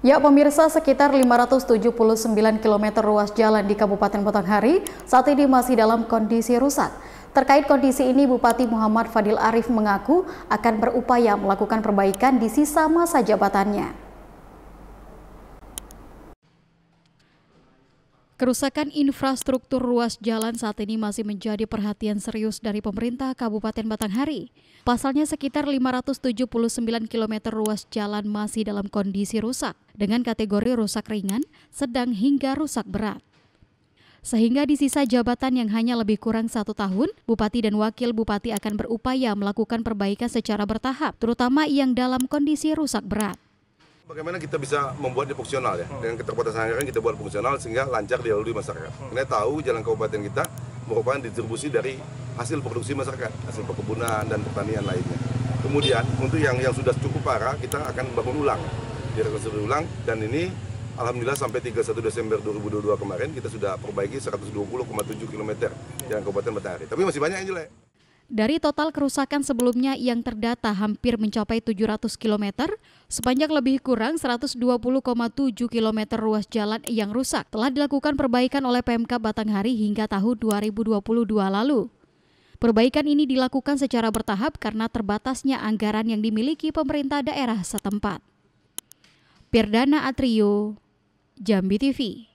Ya pemirsa sekitar 579 km ruas jalan di Kabupaten Batanghari saat ini masih dalam kondisi rusak. Terkait kondisi ini Bupati Muhammad Fadil Arif mengaku akan berupaya melakukan perbaikan di sisa masa jabatannya. Kerusakan infrastruktur ruas jalan saat ini masih menjadi perhatian serius dari pemerintah Kabupaten Batanghari. Pasalnya sekitar 579 km ruas jalan masih dalam kondisi rusak dengan kategori rusak ringan, sedang hingga rusak berat. Sehingga di sisa jabatan yang hanya lebih kurang satu tahun, Bupati dan Wakil Bupati akan berupaya melakukan perbaikan secara bertahap, terutama yang dalam kondisi rusak berat. Bagaimana kita bisa membuatnya fungsional ya? Dengan keterbatasan anggaran kita buat fungsional sehingga lancar dilalui masyarakat. Kita tahu jalan kabupaten kita merupakan distribusi dari hasil produksi masyarakat, hasil perkebunan dan pertanian lainnya. Kemudian untuk yang yang sudah cukup parah kita akan bangun ulang, direkonstruksi ulang dan ini Alhamdulillah sampai 31 Desember 2022 kemarin kita sudah perbaiki 120,7 km jalan Kabupaten Matahari. Tapi masih banyak yang jelek. Dari total kerusakan sebelumnya yang terdata hampir mencapai 700 km, sepanjang lebih kurang 120,7 km ruas jalan yang rusak telah dilakukan perbaikan oleh PMK Batanghari hingga tahun 2022 lalu. Perbaikan ini dilakukan secara bertahap karena terbatasnya anggaran yang dimiliki pemerintah daerah setempat. Perdana Atrio, Jambi TV